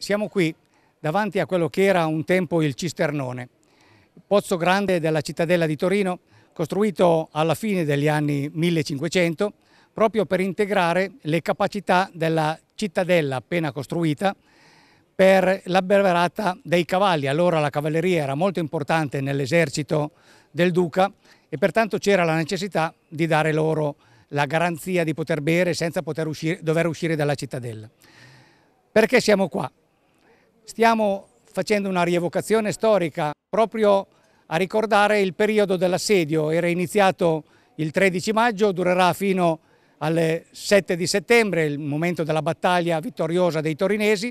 Siamo qui davanti a quello che era un tempo il cisternone, pozzo grande della cittadella di Torino, costruito alla fine degli anni 1500 proprio per integrare le capacità della cittadella appena costruita per l'abbeverata dei cavalli. Allora la cavalleria era molto importante nell'esercito del duca e pertanto c'era la necessità di dare loro la garanzia di poter bere senza poter uscire, dover uscire dalla cittadella. Perché siamo qua? Stiamo facendo una rievocazione storica proprio a ricordare il periodo dell'assedio. Era iniziato il 13 maggio, durerà fino al 7 di settembre, il momento della battaglia vittoriosa dei torinesi.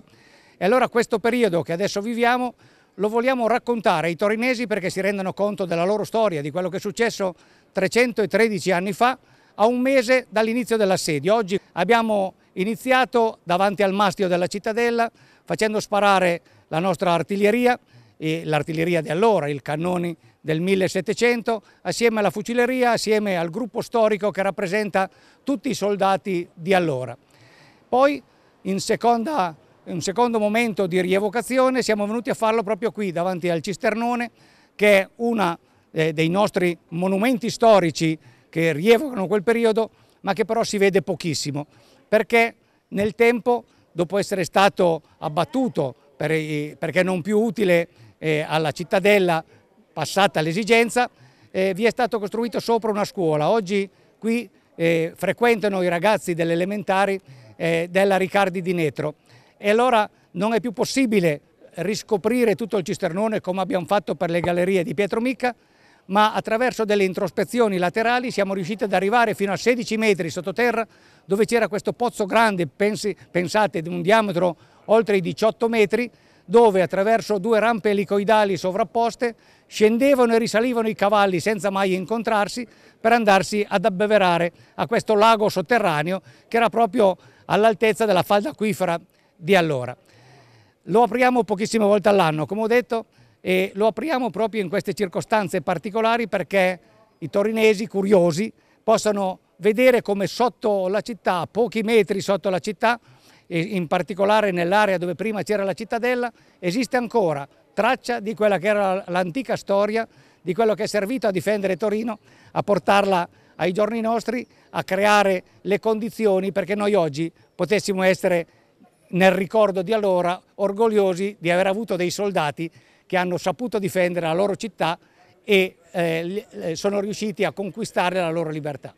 E allora questo periodo che adesso viviamo lo vogliamo raccontare ai torinesi perché si rendano conto della loro storia, di quello che è successo 313 anni fa, a un mese dall'inizio dell'assedio. Oggi abbiamo iniziato davanti al mastio della cittadella facendo sparare la nostra artiglieria, l'artiglieria di allora, il cannoni del 1700, assieme alla fucileria, assieme al gruppo storico che rappresenta tutti i soldati di allora. Poi in, seconda, un secondo momento di rievocazione siamo venuti a farlo proprio qui davanti al Cisternone che è uno eh, dei nostri monumenti storici che rievocano quel periodo, ma che però si vede pochissimo, perché nel tempo, dopo essere stato abbattuto per, perché non più utile eh, alla cittadella passata l'esigenza, eh, vi è stato costruito sopra una scuola. Oggi qui eh, frequentano i ragazzi delle elementari eh, della Riccardi di Netro e allora non è più possibile riscoprire tutto il cisternone come abbiamo fatto per le gallerie di Pietro Micca, ma attraverso delle introspezioni laterali siamo riusciti ad arrivare fino a 16 metri sottoterra dove c'era questo pozzo grande, pensi, pensate, di un diametro oltre i 18 metri, dove attraverso due rampe elicoidali sovrapposte scendevano e risalivano i cavalli senza mai incontrarsi per andarsi ad abbeverare a questo lago sotterraneo che era proprio all'altezza della falda acquifera di allora. Lo apriamo pochissime volte all'anno, come ho detto, e lo apriamo proprio in queste circostanze particolari perché i torinesi curiosi possano vedere come sotto la città, a pochi metri sotto la città, in particolare nell'area dove prima c'era la cittadella, esiste ancora traccia di quella che era l'antica storia, di quello che è servito a difendere Torino, a portarla ai giorni nostri, a creare le condizioni perché noi oggi potessimo essere nel ricordo di allora orgogliosi di aver avuto dei soldati che hanno saputo difendere la loro città e eh, eh sono riusciti a conquistare la loro libertà.